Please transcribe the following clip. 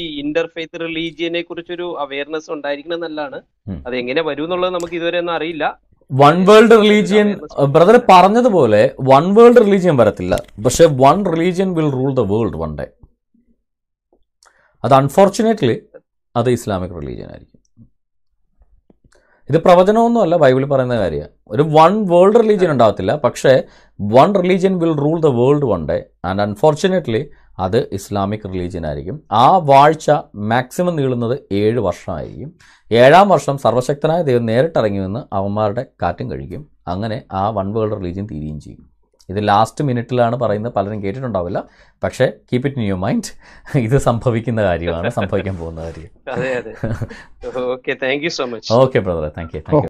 ഈ ഇന്റർഫെയ്ത്ത് റിലീജിയനെ കുറിച്ചൊരു അവയർനെസ് ഉണ്ടായിരിക്കണം എന്നല്ലാണ് അത് എങ്ങനെ വരും എന്നുള്ളത് നമുക്ക് ഇതുവരെ ഒന്നും അറിയില്ല വൺ വേൾഡ് റിലീജിയൻ ബ്രദർ പറഞ്ഞതുപോലെ വൺ വേൾഡ് റിലീജിയൻ വരത്തില്ല പക്ഷെ one religion will rule the world one day അത് അൺഫോർച്ചുനേറ്റ്ലി അത് ഇസ്ലാമിക് റിലീജിയൻ ആയിരിക്കും ഇത് പ്രവചനമൊന്നുമല്ല ബൈബിളിൽ പറയുന്ന കാര്യമാണ് ഒരു വൺ വേൾഡ് റിലീജിയൻ ഉണ്ടാകത്തില്ല പക്ഷേ one religion will rule the world one day and unfortunately അത് ഇസ്ലാമിക് റിലീജിയൻ ആയിരിക്കും ആ വാഴ്ച മാക്സിമം നീളുന്നത് ഏഴ് വർഷമായിരിക്കും ഏഴാം വർഷം സർവശക്തനായ ദൈവം നേരിട്ടിറങ്ങി നിന്ന് അവന്മാരുടെ കാറ്റും കഴിക്കും അങ്ങനെ ആ വൺ വേൾഡ് റിലീജിയൻ തീരുകയും ചെയ്യും ഇത് ലാസ്റ്റ് മിനിറ്റിലാണ് പറയുന്നത് പലരും കേട്ടിട്ടുണ്ടാവില്ല പക്ഷേ keep it in your mind ഇത് സംഭവിക്കുന്ന കാര്യമാണ് സംഭവിക്കാൻ പോകുന്ന കാര്യം okay brother thank you thank U